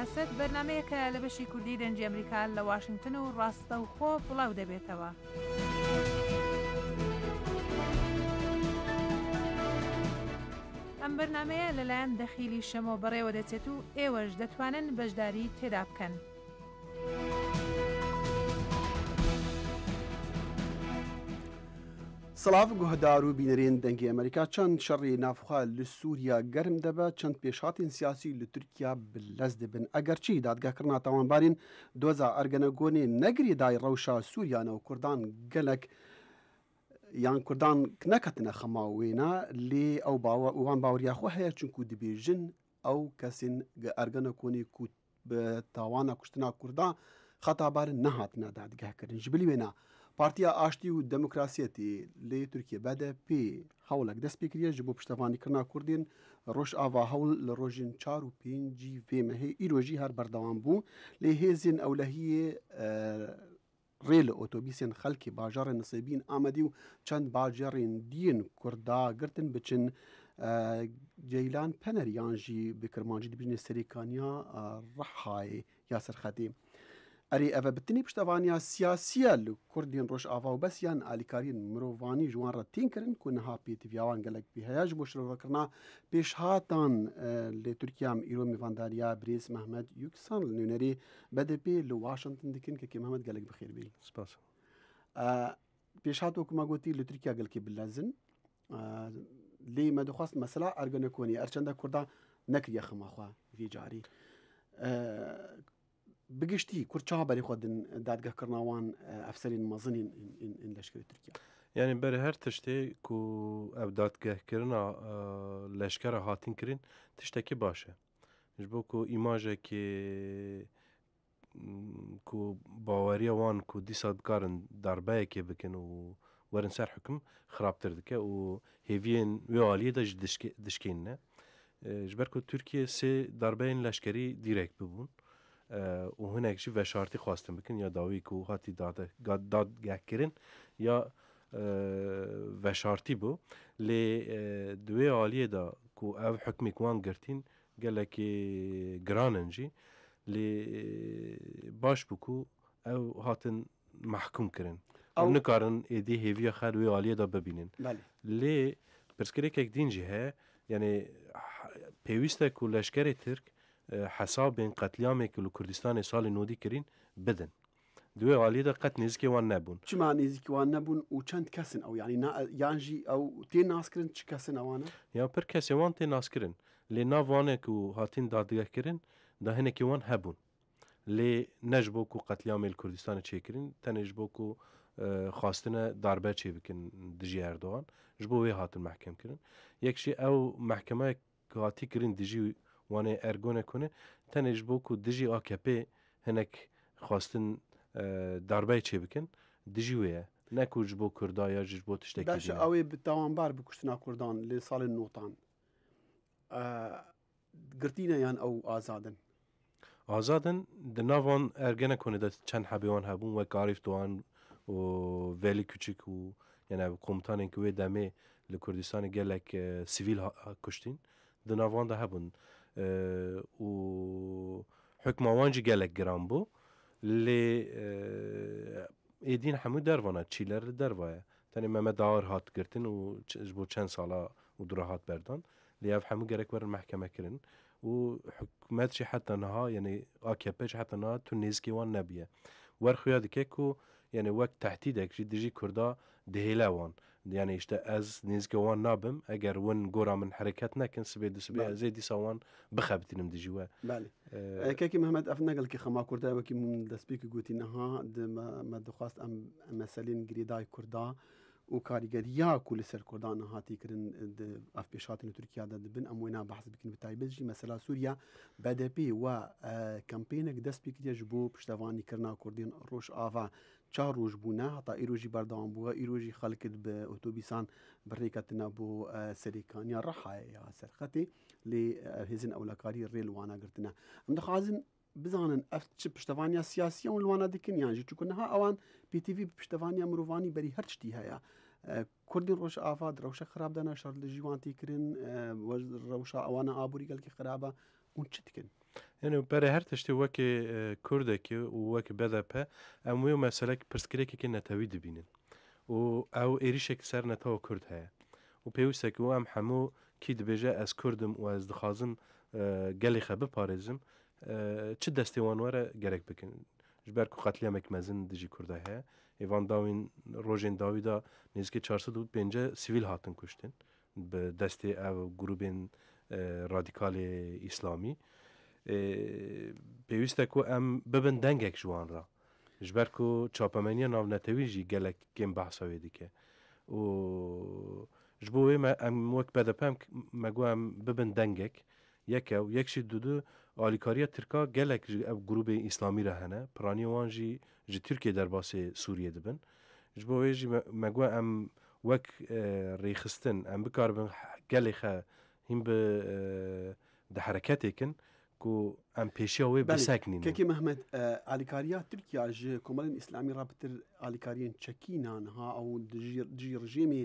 سیاست بەرنمەیەکە لە بەشی کوردی دەنجی ئەمریکا لە واشنگتن و ڕاستە و خۆ بڵاو دەبێتەوە. ئەم بەرنمەیە لەلایەن دەخیلی شەمە بەڕێوە دەچێت و ئێوەش دەتوانن بەشداری تێدا بکەن. سلااف گوهدار و بینەرێن دەنگی ئەمریکا چەند شەڕی نافخوا لە سووریا گەرم دەبە چەند پێشاتین سیاسی لە تورکیا بلەست دەبن ئەگەرچی دادگاکردنا تاوانبارین دۆزا ئەرگەنە گۆنێ نەگری دای ڕەوشا سووریانەوە کوردان گەلک. یان کوردان نەکەتنە خەماوێنا لێ ئەو باوە ئەوان باوریاخۆ هەیە چونکو دەبێژن ئەو کەسین ئەرگەنە کۆنی کووت بە تاوانە کوشتنا کووردا خەتابارن نەهاتنە دادگاکردن ژبلی وێنا Partiya Aştî û Demokrasiyetê lê Tirkiye bede pê hewlek dest pêkiriye ji bo piştevanîkirina Kurdên Rojava hewl li rojên çar û pêncî vê mehê îro jî her berdewam bû lê hêzên ewlehiyê rê li otobîsên xelkê bajarên nisêbîn Amedî û çend bajarên diyên Kurda girtin biçin Ceylan Pener yan jî bi kirmancî dibîne serêkaniya Rihayê ya serxetê. ئەرێ ئەڤە بتنی پشتەوانیا سیاسیە li Kurdên Rojava û besiyan alîkariyên mirovvanî ji wan re tîn kirin ku niha pêtiviyawan gelek bî heye ji bo şirovekirina pêşhatan lê Tirkiya îro mîvandariya Brêz Mehmed Yüksan li nûnerê BDP li Washington dikin kekê Mehmed gelek bixêrbî. Pêşhat okuma gotî li Tirkiya gelekî bilezin lê me dixwast mesela ergenekonî erçenda Kurda nekiriye xemaxwa vê carî. بگشتی کورد چا بەری خۆ دادگەکردناوان ئەفسەرین مەزنین لەشکری تورکیا یعنی بەر هەر تشتێ و ئەو دادگەهکردنا لەشکرە هاتین کردین تشتێکی باشە ji bo ku îmajekê ku baweriya wan ku dîsa dikarin darbeyekê bikin û werin ser hikim xirabtir dike û hêviyên wê aliyê de ji dişkênne ji ber ku Tirkiye sê darbeyên leşkerî dîrek bibûn û hinek jî veşartî xwastin bikin ya dawî ku hatî dadgehkirin ya veşartî bû lê duê aliyê da ku ev hikmî wan girtîn gelekî giran jî lê baş bû ku ew hatin mehkum kirin. Ew nikarin êdî hêviya xer wê aliyê da bibînin. Lê pirsgirêkek din jî heye yanî pêwîst e ku leşkerê Tirk حسابین قتلیامێک لە کوردستانی ساڵی نودی کردین بدن دوێ والیدا قەت نزیکیوان نەبوون چما نزیکیوان نەبوون و چەند کەسن ئەو ینی یانژی ئەو تێ ناسکردن چ کەسن ئەوانە یا پر کەسێوان تێ ناسکردن لێ ناوانێک و هاتین دادگەکردن دا هەنێکیوان هەبوون لێ نەژ بۆ و قەتلیامیل کوردستانە چێکردن تەنێژ بۆ و خواستنە داربە چێ بکن دژی هەردووان ژ بۆ وێ هاتن محکەمکردن یەکشی ئەو محکەمە هاتی کردن دژی وانê ergonê kunin tenê ji bo ku dijî AKP hinek xwastin darbey çê bikin dijî wê ye ne ku ji bo Kurda ya ji bo tiştekî ew ê bi tawanbar bi kuştina Kurdan lê salên notan girtîne yan ew azadin Azadin di navan ergenekonê de çend hebêwan hebûn wek arif doğan û velî küçük û yani komutanên ku wê demê li Kurdistanê gelek sivîl kuştîn di navan de hebûn. آه، و حكم وانج قالك جرامبو اللي آه، ايدين حمو دارفونا تشيلر دارفايا تاني ما دار هات كرتن وجبو چند سالا ودرا هات بردان اللي اف حمو قالك ور المحكمة كرن وحكمات شي حتى نها يعني اكيبي بيش حتى نها تونيزكي وان نبيه ور خويا يعني وقت تهديدك جي جي كردا دهيلا وان يعني اشتا از نيز جوان نابم اگر ون گورا من حركات نكن سبي دو سبي زي دي سوان بخابتي نم دي جوا بالي اه, أه، كاكي محمد اف نقل كي خما كردا وكي من دسبي كي قوتي نها دي ما دخواست ام مسالين گريداي كردا و كاريگر يا كل سر كردا نها تي كرن اف بيشات ان تركيا دا دبن ام وينا بحث بكين بتاي بزجي مسالة سوريا بدا بي و آه، كمبينك دسبي كي جبو بشتاواني كرنا كوردين روش آفا چار ڕۆژ بوونە هەتا ئیرۆژی بەردەوام بووە ئیرۆژی خەلکت بە ئۆتۆبیسان بڕێکەتنە بۆ سەریکانیا ڕەحایە سەرخەتێ لێ هێزن ئەولەکاری ڕێلوانەگرتنە ئەم دەخوازن بزانن ئەف چ پشتوانیا سیاسیە و لوانە دکن یانژی چکوونەها ئەوان پێتیوی پشتوانیا مرۆڤانی بەری هەرچتی هەیە کوردی ڕۆژ ئافاد ڕەوشە خراپدانە شەر لە ژیوانتی کردن ڕەوشە ئەوانە ئابووری گەلکی خراپە اون çi dikin? Yani bere her tiştî wekî Kurdekî û wekî BDP em wê meselek pirskirekekî netewî dibînin û ew êrişek ser netawa Kurd heye û pêwîsek û em hemû kî dibêje ez Kurdim û ez dixwazim gelê xe biparêzim çi destê wan were gerek bikin ji ber ku qetliyemek mezin di jî Kurda heye êvan dawîn rojên dawî da nêzîkî 450 sivîl hatin kuştin bi destê ew grubên رادیکال ئیسلامی پێویستە کو ئەم ببن دەنگێک ژوان را ژبەر و چاپەمەنیە ناونەتەویژی گەلک گەم باسەوێ دیکە و ji bo wê me em wek bedepem me got em bibin dengek yek ew yek jî dudu alîkariya Tirka gelek ji ev grubê İslamî re hene piraniya wan jî ji Tirkiye derbasê Sûriye dibin ji bo wê jî me got em wek rêxistin em bikarbin gelê xe هیم به آه، ده حرکتی کن کو ام پیشی اوی بسکنین که آه، که محمد علیکاریا ترکیه ج کومالین اسلامی رابطر الیکاریان چکینان ها او دجی رژیمی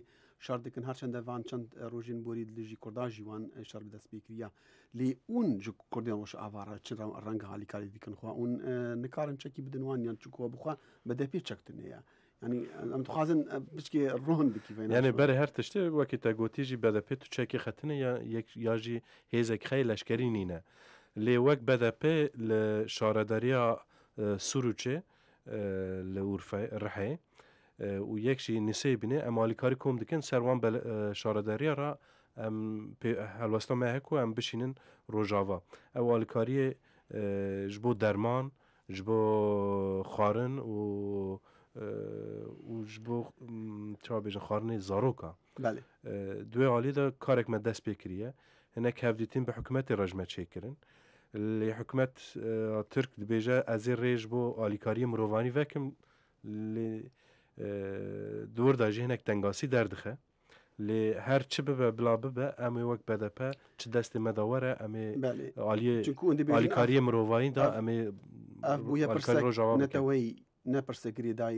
کن هر چند وان چند روجین آه، بوری دجی کوردا جوان شار به دست بیکریا لی اون جو کوردیان وش اوارا چند رنگ علیکاری دیکن خواه اون نکارن چکی بدن وان یان چکو بخوا بده پی چکتنه ینی ئەم دخوازن بچکێ ڕۆن بکیین یعنی بەرە هەر تشتێ وەکی تەگوتیژی بەدەپێت و چەکی خەتنە یاژی هێزێک خەی لەشکری نینە لێ وەک بەدەپێ لە شارەدەریا سروچێ لە ڕحێ و یەکشی نسەی بنێ ئەمالیکاری کۆم دکەن سەروان شارەدەریا ڕە ئەم هەلوەستە مەهەک و ئەم بشینن ڕۆژاوا ئەوالیکاریە ji bo derman ji bo xwarin û و جبو چا بیجن خارنه زاروکا بله دوی آلی دا کارک من دست بکریه هنک هفدیتین به حکومت رجمه چه کرن لی حکومت ترک دبیجه از ریج بو آلیکاری مروانی وکم لی دور دا هنک تنگاسی دردخه لی هر چه به بلا به امی وقت بده په چه دست مداوره امی عالی عالی کاری مروایی دا امی عالی کاری رو جواب نتوهی نه پرسەگرێدای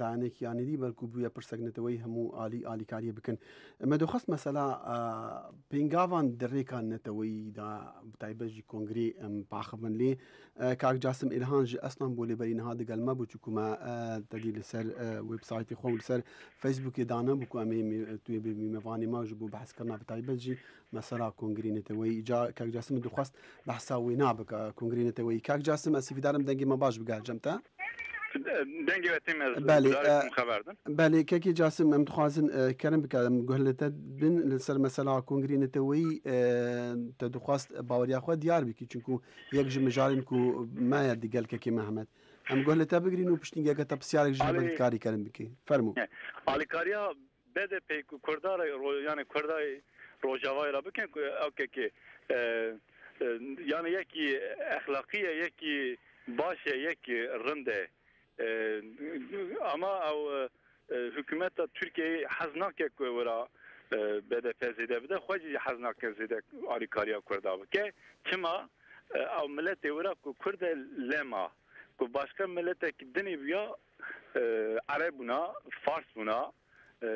لاەنێکیانیدی بەرکو بووە پرسەگنەتەوەی هەموو عالی علیکاریە بکەن مەدۆخست مەسەلا پێنگاوان دەڕێکانەتەوەیدا تایبەژی کۆنگری پاخبن لێ کاک جاسم ئلهانژ ئەسلام بۆ لێبەری نها دەگەلمە بوو چکومە دەدی لەسەر وبسایتی خۆ لەسەر فیسبوکی دانا بکو ئەمێ توێ میمەوانی ماژ بوو بەحسکردنا بە تایبەتجی مەسەلا کۆنگرینەتەوەی جا کاک جاسم دخواست بەحساوی نابکە کۆنگرینەتەوەی کاک جاسم ئەسیفیدارم دەنگی مە باش بگات جەمتە؟ دەنگی بەێ کەکی جاسم ئەم دخوازن کەرم بکەم گوهلتە بن لەسەر مەسەلا کۆنگرینەتەوەی تە دخواست باوەریاخوا دیار بکی چونکو یەک ji mijarên ku meya digelkekê mehemed em guhl li te bigirîn û piştingeke te pisyarekî ji karî kerin bikî fermû Alîkariya bedê pey ku Kurdara yani Kurdayê rojavayê ra bikin ku evkekê yani yekî exlaqiye yekî baş ye yekî rind e ama ew hikûmeta Tirkiyeyê hez nake ku wera e, BDP zêde bide xwe jî hez nake zêde alîkariya Kurda bike çima ew milletê wera ku Kurd e lema ku başka milletekî dinê biya e, Arab bûna Fars bûna e,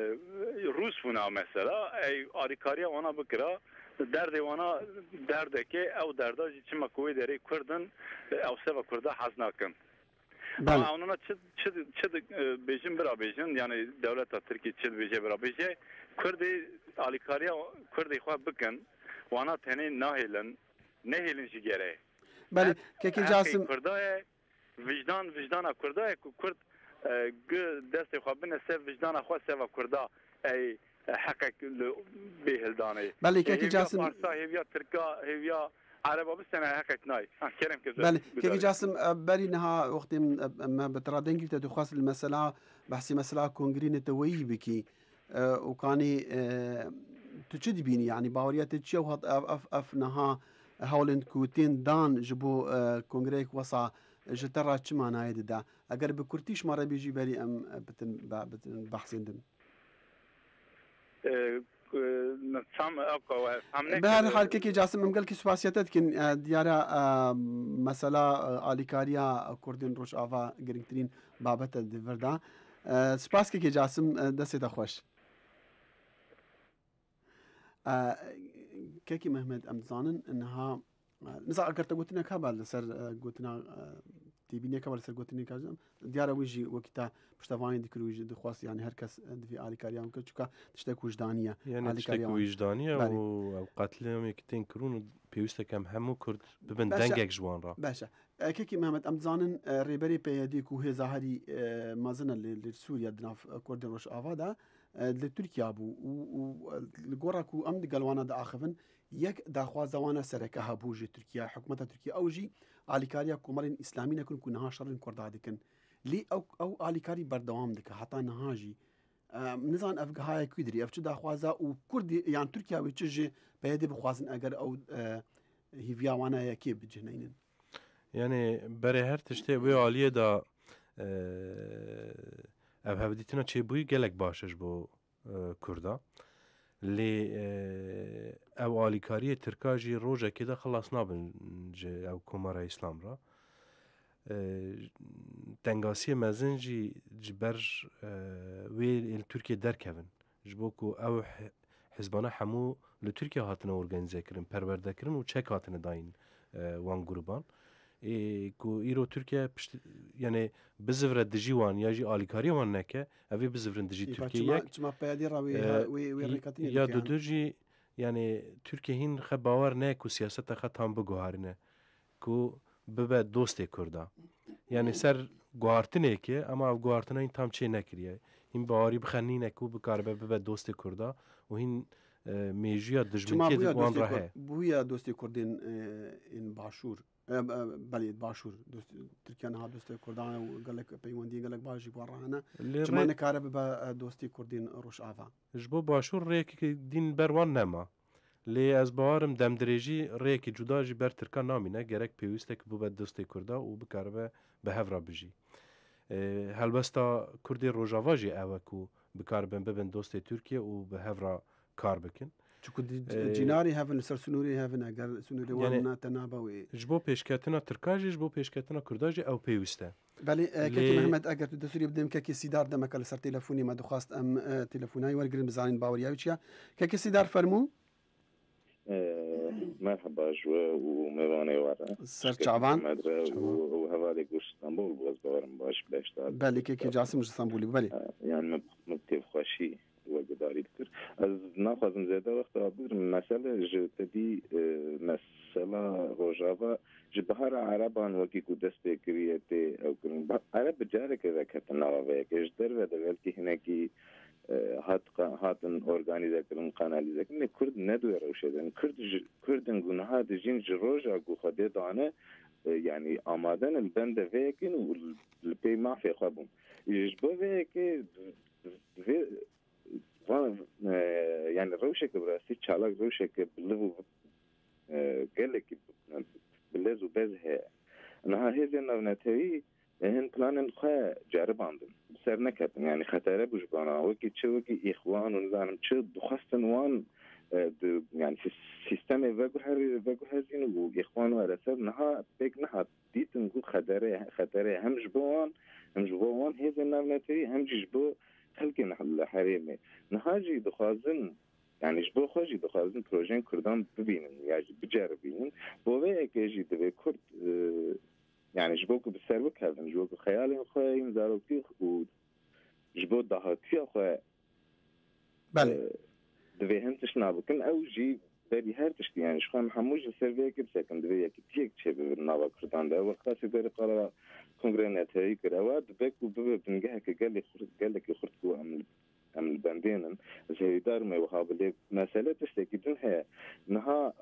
Rus bûna mesela ey alîkariya wana bikira derdê wana derdeke ew derda jî çima ku wê derê Kurdin ew seva Kurda hez nakin. Bəli. Amma onunla çid çid çid e, bejin bir abejin, yani dövlətə Türkiyə çid beje bir abeje Kurdi alikariya Kurdi xwa bikin. Wana tenê nahêlin, nehêlin ji gerê. Bəli, keke Casim. Kurdaye vicdan vicdana Kurdaye ku Kurd e, gı destê xwa bine sev vicdana xwa seva Kurda. Ey حقك بهلداني بلي كيكي جاسم هيفيا تركا هيفيا عربا بستنى هكا تناي كريم كذا بله كي جاسم بالي نها وقت ما بترادين قلت تخاص المسألة بحسي مسألة كونغرين توي بكي وكاني تشد بيني يعني باوريات تشيو هاد اف اف اف نها هولند كوتين دان جبو كونغريك وصا جترا تشما نايد دا اگر بكورتيش کورتیش بيجي بیجی ام بتن بحثین دن نسام او به هر حال کې اجازه منګل کې سپاسیتت کې دیاره مسله الیکاریا کوردن روش اوا ګرنګترین بابت د وردا سپاس کې اجازه د سې خوش كيكي محمد ام زانن انها نزع قرت قلت لك هبل سر قلت تێبینە کە لەسەر گوتنی کاژم دیارە وژی وەکیتا پشتەوانی دیکروژی دخواست یان هەر کەس دوی علیکاریان کە چکە تشتێک وژدانە وژدانە قاتلەیەکی تین کرون و پێویستە کەم هەموو کورد ببن دەنگێک ژوانڕ باشە ئەکێکی مامەد ئەم بزانن ڕێبەری پێیادێک و هێزاهری مازنە لە سووریا دناف کوردی ڕۆژ ئاوادا لە تورکیا بوو و گۆڕک و ئەم دگەلوانە داخن یەک داخوازەوانە سەرەکە هەبوو ژی تورکیا حکوومەتە تورکیا ئەوژی ئالیکاریە کۆمەڵێن ئیسلامی نەکن و نەها شەڕن کووردا دکن لی ئەو ئەو ئالیکاری بەردەوام دکە هەتا نەهاژی نزان ئەفگەهایە کویدری ئەفچ داخوازا و کوردی یان تورکیاوی چژێ پێدە بخوازن ئەگەر ئەو هیڤیاوانە یەکێ بجنینن یعنی بەرێ هەر تشتێ وێ عالیەدا ئەف هەبدیتنە چێ بووی گەلێک باشش بۆ کووردا. لێ ئەو ئالیکاریە ترکاژی ڕۆژێکیدا خلاص نابن ئەو کۆمەرە ئیسلامرا دەنگاسیە مەزنجی بەرژ وێ تورکێ دەرکەون ji bo ku ew hizbana hemû li Tirkiye hatine organzekkirin perwerdekkirin û çek hatine dayîn wan guruban کو ایرو ترکیه پشت یعنی بزفر دجی وان یا جی آلیکاری وان نکه اوی بزفرن دجی ترکیه یک چما پیادی راوی وی رکاتین یا دو دو جی یعنی ترکیه هین خب باور نه کو سیاست خط هم بگوهارینه کو ببه دوست کرده یعنی سر گوارتنه که اما او گوارتنه این تام چه نکریه این باوری بخنینه کو بکار ببه دوست کرده و این مێژیە دژمنێ بووە دۆستی کوردین باشوور بەێت باشوور ترکیان ها دۆستی کوردان و گەلک پەیوەندی گەلک باشی گۆڕانە لێمانە کارە بە دۆستی کوردین ڕۆژاوا ژ بۆ باشوور ڕێکی دین بەروان نەما. لێ ez bawarim demdirêjî rêyekî cuda jî ber tirka namîne gerek pêwîstek bibe dostê Kurda û bikaribe bi hevra bijî. Helbesta Kurdê rojava jî ew e ku bikaribin bibin dostê Türkiye û bi hevra کار بکن چکو جیناری هفن سر سنوری هفن اگر سنوری وان نه تنابوي جبو پیشکتنا ترکاج جبو پیشکتنا کرداج او پیوسته بله کتی محمد اگر تو دستوری بدم که کسی دار دم کل سر تلفنی ما دخواست ام تلفنای ورگرم زانین باوریا چیا که کسی دار فرمو مرحبا جوا و میوانه وارا سر چعوان و هوا دیگه استانبول باز باورم باش بیشتر بله که که جاسم استانبولی بله یعنی از نخوازم زیاده وقت آبودم مسئله جتدی مسئله روژاوا جبهار عربان وکی کو دست بکریه تی او کرن عرب جاره که رکت نواوه که جدر و دویل که هنکی هات هاتن ارگانیزه کرن قانالیزه کرن کرد ندوی روشدن کرد کردن گناها دجین جروژا گو خده دانه يعني امادن بند فيكن والبي ما في خبهم يجبو فيك Van, yani rewşek de birasî çalak rewşeke biliv û gelekî bilez û bez heye. Niha hêzên navnetewî hin planên xwe ceribandin. Ser neketin yani xetere bû ji bana wekî çi wekî îxwan û nizanim çi dixwestin wan yani sistemê veguherî veguhezîn û îxwan were ser niha pêk nihat dîtin ku xetere xetere hem ji bo wan hem ji bo wan hêzên navnetewî hem jî ji bo حل نحل حرمه نهایی دخوازن یعنی شبو خواجی دخوازن پروژه کردم ببینن یا بجربین بوی اکی جی دوی کرد یعنی شبو که بسر بکردن شبو که خیالی خواه این زاروکی خود شبو دهاتی خواه بله دوی هم تشنا بکن او جی بری هر تشتی یعنی شخواه محمود جی سر بکر سکن دوی یکی تیک چه ببین نوا کردن در وقتی بری قرار تكون جرينات هذيك رواد باك وبن قاعد قال لي قال لك خرجت من ام الباندين زي دار ما وهاب لي مساله تشتكي تنها نها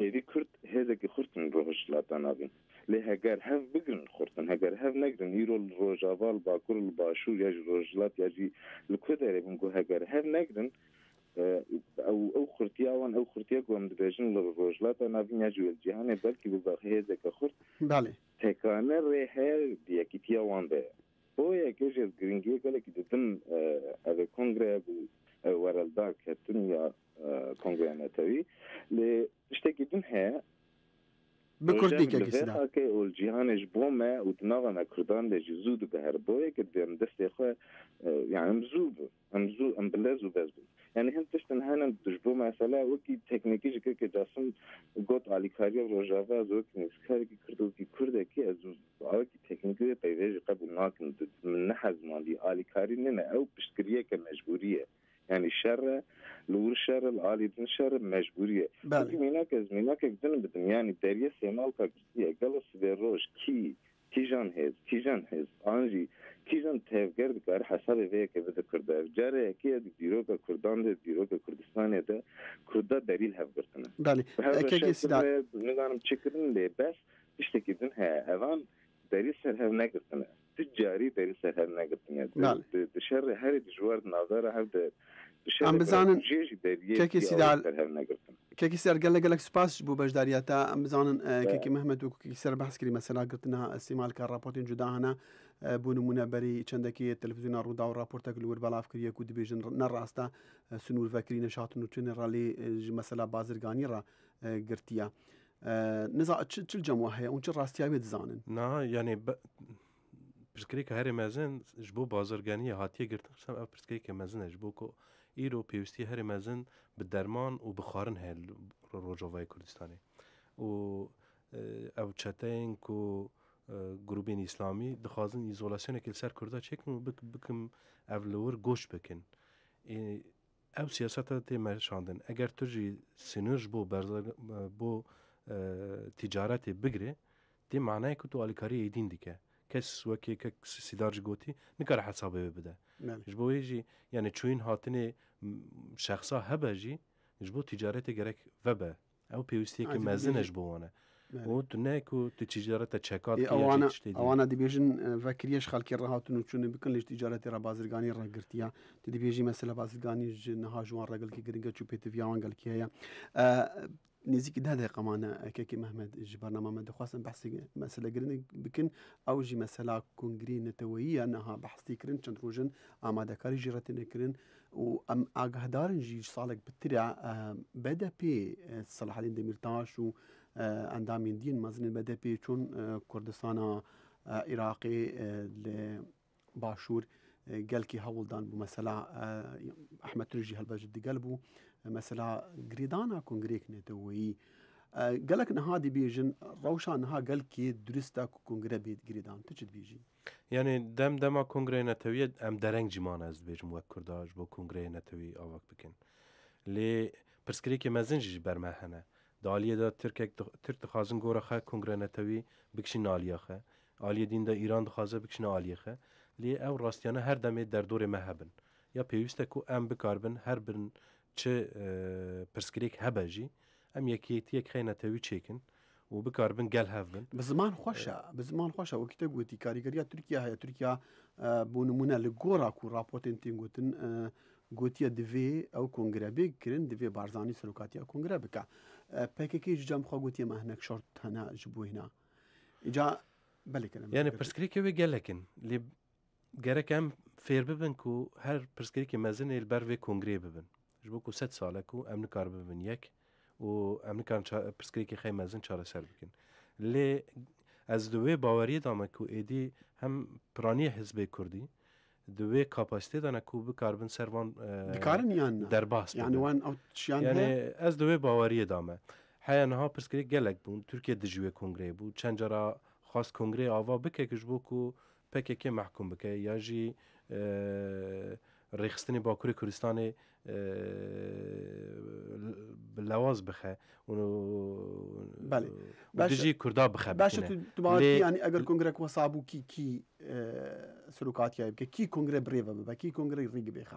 هذيك كرت هذاك خرجت من روحش لا تنابين لي هاجر هاف بقرن خرطن هاجر هاف نقرن هيرو الروجافال باكور الباشور يجي روجلات يجي الكدر بنقول هاجر هاف نقرن ئەو ئەو خورتیاوان ئەو خورتە گۆم دبێژن لە ڕۆژلاتە ناویە جوێ جیهانێ بەلکی بە هێزەکە خورد تێکانە ڕێ هەیە دیەکیتیاوان بێ بۆ یەکێژێت گرنگی گەلێکی دتن ئەێ کنگرێ بوو وەرەلدا کەتن یا کنگوێنەتەوی لێ شتێکی دن هەیە بکردیکەکە ئۆلجییهانش بۆمە وتناوانە کوردان لێژی زوو بە هەر بۆیە کە دێم دەستێ خوێ یان زوو ئەم زوو ئەم بلەز و بەز بوو یعنی هم تشتن هنم دشبو مثلا وکی تکنیکی که که جاسم گوت علی کاری و روژاوه از وکی نیست کاری که کرد وکی کرده که از وکی تکنیکی پیویج قبول ناکن نه حزمالی علی کاری نه او پشتگریه که مجبوریه یعنی شر لور شر العالی دن شر مجبوریه بله مینا میناک از میناک که بدم یعنی دریه سیمال که گلو گلس روش کی کیژان هێز کیژان هێز ئاژی کیژان تێڤگەر بکار حسابێ vêyekê bide Kurda ev careyekiye dîroka Kurdan de dîroka Kurdistanê de Kurda derîl hevgirtine nizanim çikirin lê bes tiştekî din heye evan derî serhev negirtine tu carî derî serhev negirtine di şerre herî dijwar navdara hev de ئەم بزانن کێکێکی کێکی سەرگەل لەگەلک سوپاس بوو بەشداریەتە ئەم بزانن کێکی مەحمەد و کوکی سەر بەسکری مەسەلاگرتنا سیمالکە ڕاپۆتین جوداهنا بوو نمونەبەری چەندەکی تەلویزیۆنا ڕوودا و راپۆرتەك لور بەلاافکریە و دبێژن نەڕاستە سنوورڤەکری نەشاتن و توێنە ڕالی مەسەلا بازرگانی ڕ گرتیە. نزا چ جەموە هەیە اون چ ڕاستیاوێت زانن نا یعنی پرسکرێک هەرێ مەزن ji بۆ بازرگانیە هااتیە گرتن قسە ئەو پرسکەیکە مەزنە ji بۆ îro pêwîstî herî mezin bi derman û bixwarin heye Rojavayê Kurdistanê û ew çeteyên ku grubên İslamî dixwazin îzolasyonekê ser Kurda çêkin bikim ev li wir goş bikin. Ew siyaseta tê meşandin. Eger tu jî sinir ji bo bo ticaretê bigire, tê manayê ku tu alikariyê din dike. کەس وەکی کە سیدارژ گوتی نکار حسابێ بدە ji bo wê jî yani çûyên hatinê şexsa hebe jî ji bo ticaretê gerek vebe ew pêwîstiyekî mezin e ji bo wan e û tu ne ku tu ticarete çekat wana dibêjin vekiriye ji xelkê rehatin û çûnê bikin lê ji ticaretê re bazirganî regirtiya tu dibêjî mesela bazirganî ji niha ji wan regelkî giringe çû pêtiviya wan gelkî heye نزيك ده ده قمانه كاكي محمد جی برنامه نعم، دخواستم بحثي مسألة قرن بكن او جي مسألة كونغري نتویی انها بحثي كرن چند أما ده كاري جرات نکرن و ام آگه دارن جی سالک بترع آه، بدا پی آه، صلاح الدین دمیرتاش و آه، أندامين دين مازن بدا بي چون کردستان عراقی باشور قال كي هولدان بمسألة احمد ترجي هالبجد قلبه mesela گریدانا کنگرێک نێتەوەی gelek niha dibêjin rewşa niha gelkî durist e ku kongre bê girêdan tu çi dibêjî Yanê dem dema kongreyê netewiyê em dereng ciman ez dibêjim wek Kurda ji bo kongreyê netewî avak bikin. Lê pirsgirêkê mezin jî ji berme hene. Daliyê da Tirkek Tir dixazin gora xe kongre netewî bikşîn aliya xe. Aliyê dîn de İran dixaze bikşîn aliyê xe. Lê ew rastiyane her demê derdorê me hebin. Ya pêwîst e ku em bikarbin her birin چ پرسکرێک هەبەژی ئەم یەکیەتیەک خێنەتەوی چێکن و بکاربن گەل هەفن بە زمان خۆشە بە زمان خۆشە وەکیتە گوتی کاریگەریە تورکیا هەیە تورکیا بۆ نمونە لە گۆڕاک و راپۆتێن تینگوتن گوتیە دوێ ئەو کۆنگرەبێ کرن دوێ بارزانانی سەرۆکاتیە کۆنگرە بکە پێکەکەی جامخوا گوتی مەهنەك شارت هەنا ji بووینا اینجا بەلێکردم یعنی پرسکرێکەوە گەلەکن لێ گەرەکەم فێر ببن و هەر پرسکرێکی مەزن لە بەرێ کۆنگرێ ببن ji bo ku sed sala ku em nikar bibin yek û em nikarin pirsgirêkê xey mezin çareser bikin. Lê ez di wê baweriyê da me ku êdî hem piraniya hizbê Kurdî di wê kapasitê da ku bikarbin ser van e, dikarin yan derbas yani wan ew tişiyan yani ez di wê baweriyê da me heya niha pirsgirê gelek bûn Tirkiye di ji wê kongreyê bû çend cara xwast kongreyê ava bike ki ji bo ku pekekê mehkum bike ya jî e, rêxistinê Bakurê Kurdistanê باللواز بخه و بله ودجی کردا بخه باشه تو دوباره یعنی اگر کنگره کو صابو کی کی سلوکات یا کی کنگره بریوه به کی کنگره ریگ بخه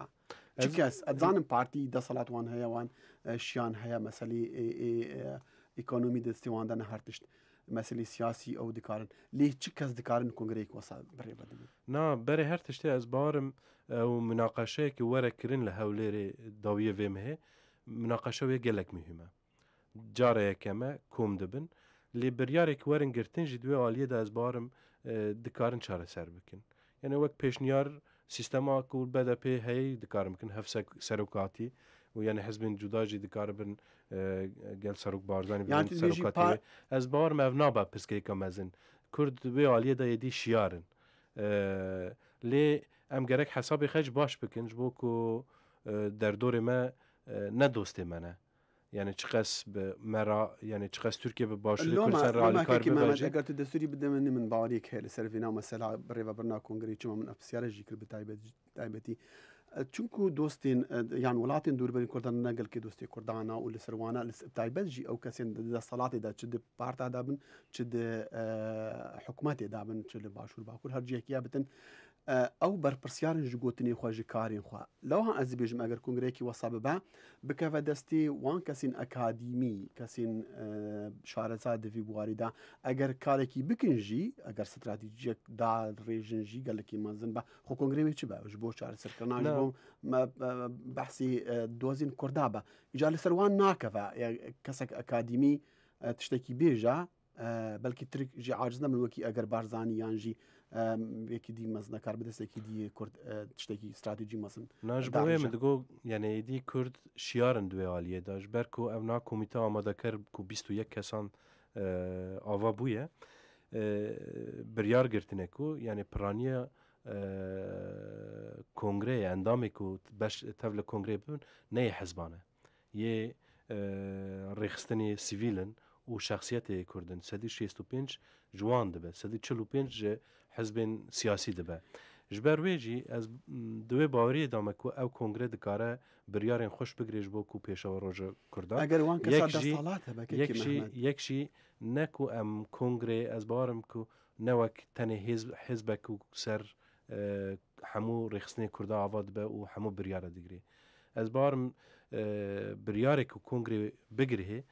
چکس ادزانم پارتی ده سالات وان هیا وان شیان هیا مثلا اکانومی دستی وان ده هر تشت مەسلی سیاسی ئەو دکارن لێ چ کەس دکارن کنگرەیەک وەسا بڕێ بد نا بەرە هەر تشتێ ئەس باوارم ئەو مناقەشەیەکی وەرەکردن لە هەولێرێ داویە وێم هەیە مناقەشەوەی گەلک مهمە جارەیەکەمە کۆم دەبن لێ بریارێک وەرنگرتن ژی دوێ عالیەدا ئەس باوارم دکارن چارەسەر بکن یعنی وەک پێشنیار سیستەما کوور بەدەپێ هەیە دکارم بکن هەف سەرۆکاتی و یعنی حزب جدا جی دکار بن گل سروک بارزانی بن سروکاتی از بار مفنا با پسکی کمزن کرد وی عالیه دایدی شیارن لی ام گرک حساب خج باش بکن بو کو در دور ما نه دوست منه یعنی چقدر به مرا یعنی چقدر ترکیه به باشوری کردن را کار بباشه اگر تو دستوری بده من من باوری که لسر فینا مثلا بری و برنا کنگری چما من افسیار جیکل به تایبتی چونکو دوستین یان ولاتین دوربین کوردان نقل کې دوستي کوردانا او لسروانه لسبتای بلجي او کسین د صلاتي د چد پارتا دابن چد حکومت دابن چد باشور باکور هر جهه کې بتن ئەو بەرپرسیارنیش گوتنی خۆژی کارین خوا لەوە ئەزیبێژم ئەگەر کنگرێکی وەسا ببا بکەوە دەستی وان کەسین ئەکادیمی کەسین شارەزا دەوی بواریدا ئەگەر کارێکی بکنژی ئەگەر ستراتیژیەک دا ڕێژنژی گەلکی مەزن بە خۆ کنگرێوی چی بەش بۆ چارەسەرکردناش بۆ بەحسی دۆزین کووردا بە ئیجا لەسەروان ناکەەوە کەسێک ئەکادیمی تشتێکی بێژە بەلکی ترکژی عجز نەمروەکی ئەگەر بارزانانی یانژی یەکی دی مەزنە کار بدەستێکی دی کورد تشتێکی استراتیژی مەسن ناژ بۆێمە دگۆ یعنیدی کورد شیارن دوێوالیەداش بەرک و ئەمنا کمیتە ئامادەکەر و 21 کەسان ئاوا بووە biryargirtinek û e, e, yani piraniya e, kongreyê endamê ku beş tev li kongrê bibin neyê hezban e yê rêxistinê sivîlin و شخصیت کردن سدی 65 جوان دبه سدی 45 حزب سیاسی دبه جبر ویجی از دوی باوری دامه که او کنگره دکاره بریارین خوش بگریش بو که پیشاو روژ کردان اگر وان کسا دستالات هبه یک شی نکو ام کنگره از باورم که نوک تنه حزب که سر همو رخصنه کرده آواد به و همو بریاره دیگری از باورم بریاره که کنگره بگریه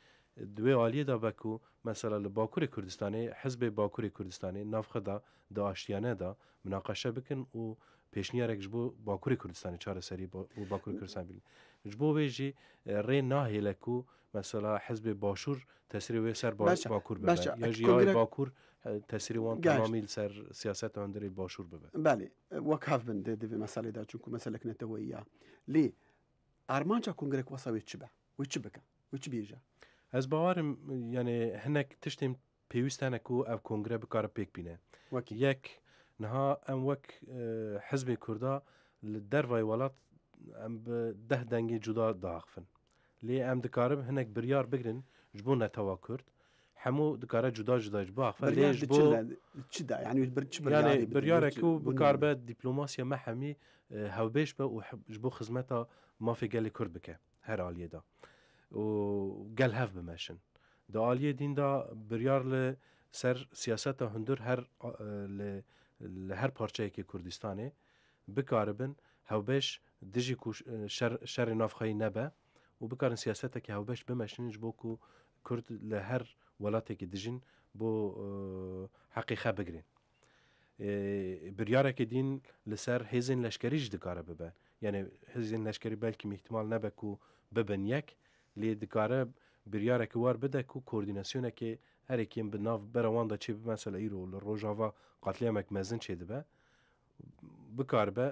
دوی عالیه دا بکو مثلا لباکور کردستانی حزب باکور کردستانی نافخه دا دا آشتیانه دا مناقشه بکن و پیشنیارک جبو باکور کردستانی چاره سری با و باکور کردستان بیلن جبو ویجی ری ناهیله کو مثلا حزب باشور تسری وی سر با باکور ببن یا جیای باکور تسری وان تمامی سر سیاست اندری باشور ببن بله وکاف بند دی مسئله دا چونکو مسئله کنه لی ارمانچا کنگرک وصا ویچبه ویچبکه ویچبیجه ez bawarim yani hinek tiştêm pêwîstene ku ev kongre bikare pêk bîne wek yek niha em wek e, hizbê Kurda li dervay welat em bi deh dengê cuda daxfin lê em dikarim hinek biryar bigirin ji bo netewa Kurd hemû dikare cuda cuda ji baxfer biryarek û bikarbe dîplomasiya me hemî e, hewbêj be û ji bo xizmeta mafê gelê Kurd bike her aliyê da. û gel hev bimeşin. Di aliyê dîn da biryar li ser siyaseta hundir her li her parçayekê Kurdistanê bikaribin hewbeş dijî ku şerê navxeyî nebe û bikarin siyasetekî hewbeş bimeşin ji bo ku Kurd li her welatekî dijin bo heqê xe bigirin. biryareke din li ser hêzên leşkerî ji dikare bibe. Yani hêzên leşkerî belkî mihtimal nebe ku bibin yek لێ دکارە بریارێکی وار بدە و کۆردیناسیۆنێکی هەرێکیم بناو بەرەواندا چێ بمەسەل ئیرۆ لە ڕۆژاوا قاتلیامێک مەزن چێ دەبە بکار بە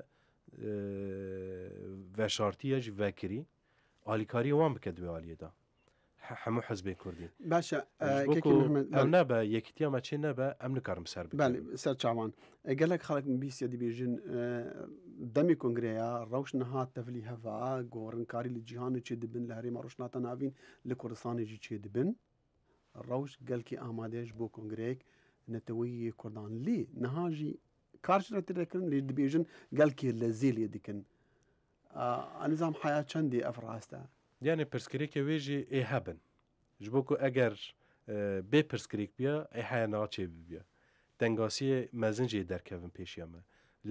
vəşartiya ji vekirî alîkariya wan bike divê aliyê da هەموو حزبی کوردی باشە ئەم نابە یەکتیامە چی نەبە ئەم نکارم سەر سەر چاوان گەلک خەڵک بیسە دیبێژن دەمی کنگرەیە ڕەوش نەهات تەفلی هەوا گۆڕنکاری لە جیهانە چێ دبن لە هەرێمە ڕۆشناتە ناوین لە کوردستانێکی چێ دبن ڕەوش گەلکی ئامادەش بۆ کنگرەیەک نەتەوەی کوردان لێ نەهاژی کارشرەترەکردن لێ دبێژن گەلکێ لە زێ لێ دیکن ئەنظام حیا چەندی ئەفڕاستە yani pirsgirêkê wê jî ê hebin ji bo ku eger bê pirsgirêk biya ê heye naçê bibiya dengasiyê mezin jê derkevin pêşiya me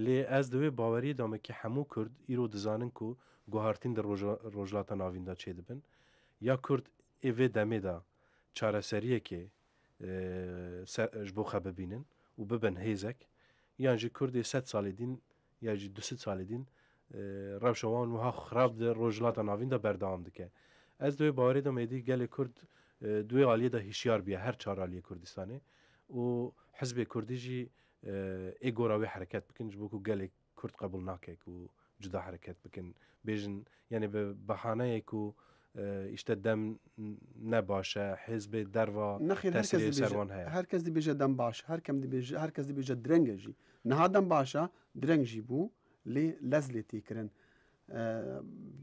lê ez di wê baweriyê da me ki hemû Kurd îro dizanin ku guhartîn di rojlata navîn da çê dibin ya Kurd ê vê demê da çareseriyekê ji bo xe bibînin û bibin hêzek yan ji Kurdê sed salê din ya jî du salê din روشوان وها خراب ده روجلاتا ناوین ده بردام دکه ez doê barê de mêdî gelê Kurd duê aliyê de hişyar biye her çar aliyê Kurdistanê û hizbê Kurdî jî êgora wê hereket bikin ji bo ku gelê Kurd qebul nakek û cuda hereket bikin bêjin yani bi behaneyê ku işte dem ne baş e hizbê derva serwan heye herkes dibêje dem baş herkem dibêje herkes dibêje direnge jî niha dem başa direng jî bû لەزلێتی کردن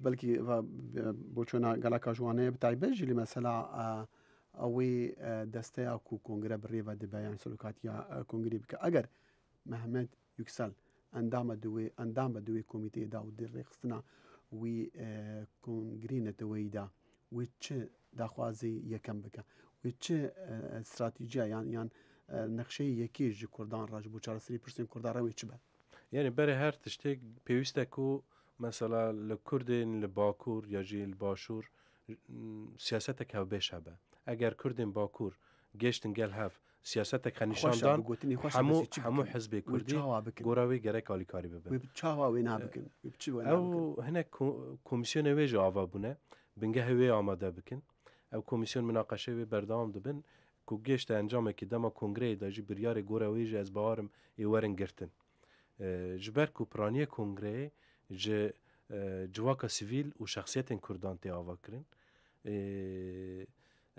بەلکی بۆچۆنا گەلاکە ژوانەیە بتایبەژی لە مەسەلا ئەوەی دەستەیە و کۆنگرە بڕێوە دەبیان سلوکاتیا کۆنگری بکە ئەگەر مەحمد یکسل ئەندامە دوێ ئەندام بە دوێ کۆمیتێدا و دڕێخستنا وی کۆنگرینەتەوەیدا وی چ داخوازی یەکەم بکە وی چ استراتیجییان یان نەخشەی یەکیش کوردان ڕژ بۆ چارەسری پرسین کوردارەوەی چ بە یعنی بەرە هەر تشتێک پێویستە و مەسەلا لە کوردین لە باکوور یاژی باشوور سیاستە هەوبێشە بە ئەگەر کوردین باکوور گەشتن گەل هەف سیاستە خەنیشاندان گوتنی هەموو هەموو حزبێ کوردی گۆراوی گەرە کالیکاری ببن چاواوی نابکن ئەو هەنێک کۆمیسیۆنە وێژە ئاوا بوونە بنگە هەوێ ئامادە بکن ئەو کۆمیسیۆن مناقەشەوێ بەردەوام دەبن کو گەشتە ئەنجامێکی دەما کنگرەی داژی بریارێک گۆرەوەیژ ئەس باوارم ئێوەرن گرتن جبر کو پرانی کنگره ج جواکا سیویل و شخصیت کردان تی آوا کرن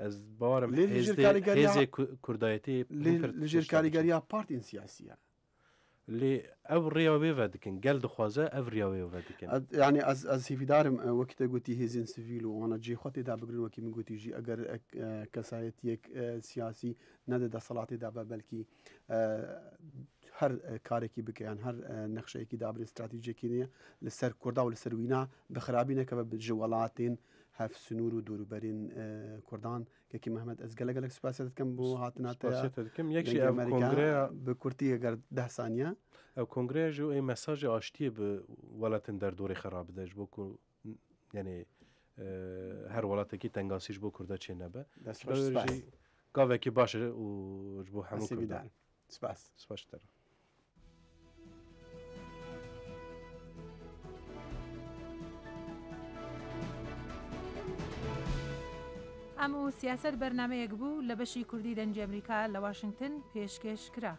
از باورم هزه کردایتی لجر کاریگریا پارتین سیاسیه لی او ریاوی و دکن گل دخوازه او ریاوی و دکن یعنی از از هیفیدارم وقت گوتی هیزین سیویل و انا جی خطی دا بگرین وکی من گوتی جی اگر کسایت یک سیاسی نده دا صلاتی دا بلکی هەر کارێکی بکەیان هەر نەخشەیەکی دابرین استراتیژێکی نیە لەسەر کوردا و لەسەر وینا بخرابینەکە بە بژ وڵاتین هەف سنوور و دوروبەرین کوردان کەکی محمد ئەزگە لەگەلک سپاس دەکەم بۆ هاتناتەکەم یەکشی بە کورتی ئەگەر دەسانە ئەو کنگرێژ و ئەی مەساژی ئاشتیە بە وڵاتن دەردۆری خراپ بدەش بۆکو یعنی هەر وڵاتێکی تەنگاسیش بۆ کووردە چێ نەبە گاوێکی باشە و بۆ هەموو سپاس سپاشتەرە ئەم و سیاست بەرنمەیەک بوو لە بەشی کوردی دەنج ئەمریکا لە واشنگتن پێشکەش کرا.